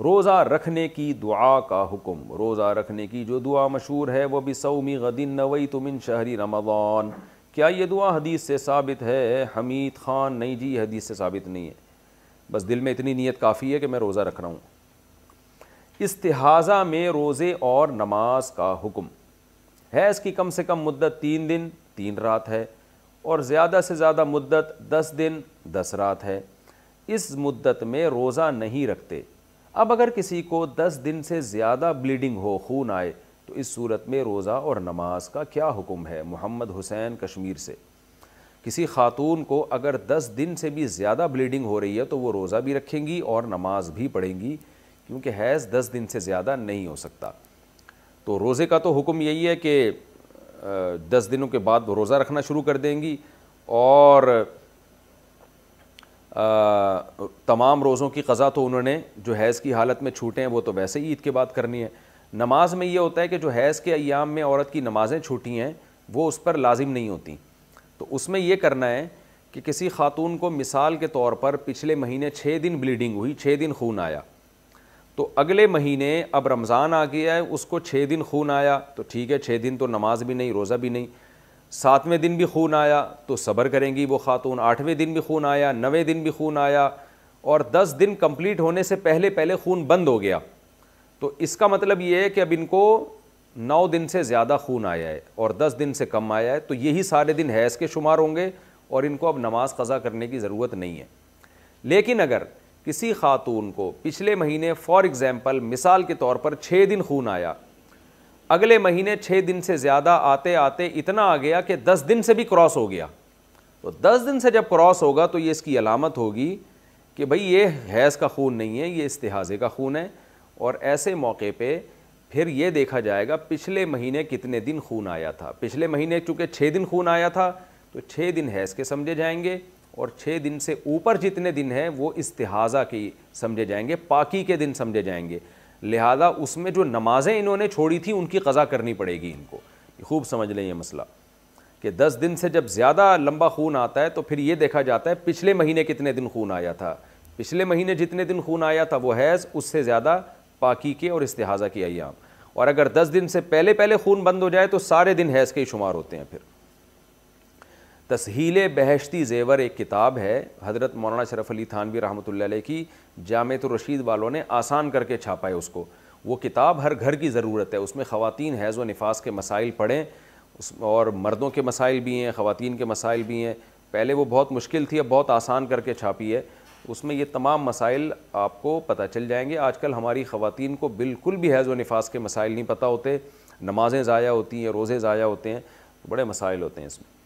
रोज़ा रखने की दुआ का हुक्म रोज़ा रखने की जो दुआ मशहूर है वह भी सऊमी गदिन नवई तुमिन शहरी रमदान क्या ये दुआ हदीस से साबित है हमीद ख़ान नहीं जी हदीस से साबित नहीं है बस दिल में इतनी नीयत काफ़ी है कि मैं रोज़ा रख रहा हूँ इस इस्तेहाज़ा में रोज़े और नमाज का हुक्म है इसकी कम से कम मुद्दत तीन दिन तीन रात है और ज़्यादा से ज़्यादा मुद्दत दस दिन दस रात है इस मुद्दत में रोज़ा नहीं रखते अब अगर किसी को दस दिन से ज़्यादा ब्लीडिंग हो खून आए तो इस सूरत में रोज़ा और नमाज का क्या हुक्म है मोहम्मद हुसैन कश्मीर से किसी खातून को अगर दस दिन से भी ज़्यादा ब्लीडिंग हो रही है तो वो रोज़ा भी रखेंगी और नमाज भी पढ़ेंगी क्योंकि हैज़ दस दिन से ज़्यादा नहीं हो सकता तो रोज़े का तो हुक्म यही है कि दस दिनों के बाद वो रोज़ा रखना शुरू कर देंगी और आ, तमाम रोज़ों की क़ज़ा तो उन्होंने जो हैज़ की हालत में छूटे हैं वो तो वैसे ही ईद के बाद करनी है नमाज में ये होता है कि जो हैज़ के अयाम में औरत की नमाज़ें छूटी हैं वो उस पर लाजिम नहीं होती तो उसमें यह करना है कि किसी खातून को मिसाल के तौर पर पिछले महीने छः दिन ब्लीडिंग हुई छः दिन खून आया तो अगले महीने अब रमज़ान आ गया है उसको छः दिन खून आया तो ठीक है छः दिन तो नमाज भी नहीं रोज़ा भी नहीं सातवें दिन भी खून आया तो सब्र करेंगी वो खातून आठवें दिन भी खून आया नवें दिन भी खून आया और 10 दिन कंप्लीट होने से पहले पहले खून बंद हो गया तो इसका मतलब ये है कि अब इनको नौ दिन से ज़्यादा खून आया है और दस दिन से कम आया है तो यही सारे दिन हैज़ के शुमार होंगे और इनको अब नमाज कज़ा करने की ज़रूरत नहीं है लेकिन अगर किसी खातून को पिछले महीने फॉर एग्ज़ाम्पल मिसाल के तौर पर छः दिन खून आया अगले महीने छः दिन से ज़्यादा आते आते इतना आ गया कि दस दिन से भी क्रॉस हो गया तो दस दिन से जब क्रॉस होगा तो ये इसकी अलामत होगी कि भाई ये हैज़ का खून नहीं है ये इस्तेहाज़े का खून है और ऐसे मौके पे फिर ये देखा जाएगा पिछले महीने कितने दिन खून आया था पिछले महीने चूँकि छः दिन खून आया था तो छः दिन हैज़ के समझे जाएंगे और छः दिन से ऊपर जितने दिन हैं वो इस्तेहाज़ा की समझे जाएंगे पाकी के दिन समझे जाएंगे लिहाजा उसमें जो नमाज़ें इन्होंने छोड़ी थी उनकी कज़ा करनी पड़ेगी इनको खूब समझ लें ये मसला कि दस दिन से जब ज़्यादा लंबा खून आता है तो फिर ये देखा जाता है पिछले महीने कितने दिन खून आया था पिछले महीने जितने दिन खून आया था वो हैज़ उससे ज़्यादा पाकी के और इस्तेहाज़ा के अयाम और अगर दस दिन से पहले पहले खून बंद हो जाए तो सारे दिन हैज़ के ही शुमार होते हैं फिर तसहील बहशती जेवर एक किताब है हज़रत मौलाना शरफ अली थानवी रहमत ला की जामत रशीद वालों ने आसान करके छापा है उसको वो किताब हर घर की ज़रूरत है उसमें ख़वातीन हैज़ व नफास के मसाइल पढ़ें उस और मर्दों के मसाइल भी हैं ख़वातीन के मसाइल भी हैं पहले वो बहुत मुश्किल थी अब बहुत आसान करके छापी है उसमें ये तमाम मसाइल आपको पता चल जाएंगे आजकल हमारी ख़वातीन को बिल्कुल भी हैज़ व नफास के मसाइल नहीं पता होते नमाज़ें ज़ाया होती हैं रोज़े ज़ाया होते हैं तो बड़े मसाइल होते हैं इसमें